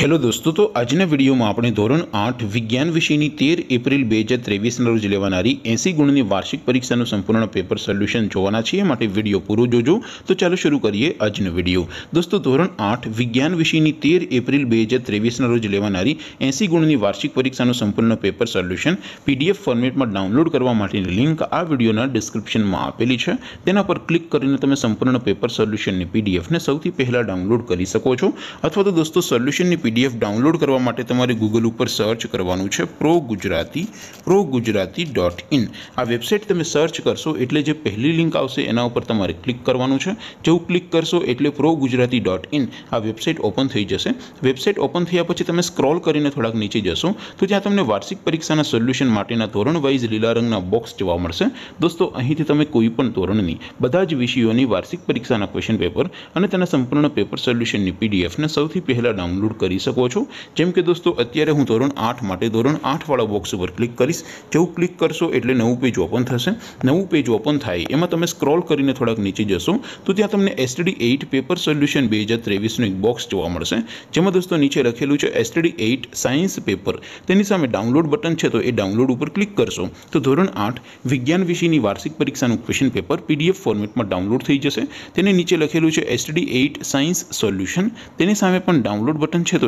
hello દોસ્તો તો આજના વિડીયોમાં આપણે ધોરણ આઠ વિજ્ઞાન વિષયની તેર એપ્રિલ બે હજાર ત્રેવીસના રોજ લેવાનારી એંસી ગુણની વાર્ષિક પરીક્ષાનું સંપૂર્ણ પેપર સોલ્યુશન જોવાના છીએ માટે વિડીયો પૂરો જોજો તો ચાલો શરૂ કરીએ આજનો વિડીયો દોસ્તો ધોરણ આઠ વિજ્ઞાન વિષયની તેર એપ્રિલ બે હજાર ત્રેવીસના રોજ લેવાનારી એંસી ગુણની વાર્ષિક પરીક્ષાનું સંપૂર્ણ પેપર સોલ્યુશન પીડીએફ ફોર્મેટમાં ડાઉનલોડ કરવા માટેની લિંક આ વિડીયોના ડિસ્ક્રિપ્શનમાં આપેલી છે તેના પર ક્લિક કરીને તમે સંપૂર્ણ પેપર સોલ્યુશનની પીડીએફને સૌથી પહેલાં ડાઉનલોડ કરી શકો છો અથવા તો દોસ્તો સોલ્યુશનની પીડીએફ ડાઉનલોડ કરવા માટે તમારે ગૂગલ ઉપર સર્ચ કરવાનું છે Pro Gujarati Pro Gujarati dot in આ વેબસાઇટ તમે સર્ચ કરશો એટલે જે પહેલી લિંક આવશે એના ઉપર તમારે ક્લિક કરવાનું છે જેવું ક્લિક કરશો એટલે પ્રો ગુજરાતી ડોટ ઇન આ વેબસાઇટ ઓપન થઈ જશે વેબસાઇટ ઓપન થયા પછી તમે સ્ક્રોલ કરીને થોડાક નીચે જશો તો ત્યાં તમને વાર્ષિક પરીક્ષાના સોલ્યુશન માટેના ધોરણ વાઇઝ લીલા રંગના બોક્સ જોવા મળશે દોસ્તો અહીંથી તમે કોઈ પણ ધોરણની બધા જ વિષયોની વાર્ષિક પરીક્ષાના ક્વેશ્ચન પેપર અને તેના સંપૂર્ણ પેપર સોલ્યુશનની પીડીએફને સૌથી પહેલાં ડાઉનલોડ કરી કરી શકો છો જેમ કે દોસ્તો અત્યારે હું ધોરણ આઠ માટે ધોરણ આઠવાળા બોક્સ ઉપર ક્લિક કરીશ જેવું ક્લિક કરશો એટલે નવું પેજ ઓપન થશે નવું પેજ ઓપન થાય એમાં તમે સ્ક્રોલ કરીને થોડાક નીચે જશો તો ત્યાં તમને એસટીડી એઇટ પેપર સોલ્યુશન બે હજાર ત્રેવીસનું એક બોક્સ જોવા મળશે જેમાં દોસ્તો નીચે લખેલું છે એસટીડી એઇટ સાયન્સ પેપર તેની સામે ડાઉનલોડ બટન છે તો એ ડાઉનલોડ ઉપર ક્લિક કરશો તો ધોરણ આઠ વિજ્ઞાન વિષયની વાર્ષિક પરીક્ષાનું ક્વેશ્ચન પેપર પીડીએફ ફોર્મેટમાં ડાઉનલોડ થઈ જશે તેને નીચે લખેલું છે એસટીડી એઇટ સાયન્સ સોલ્યુશન તેની સામે પણ ડાઉનલોડ બટન છે તો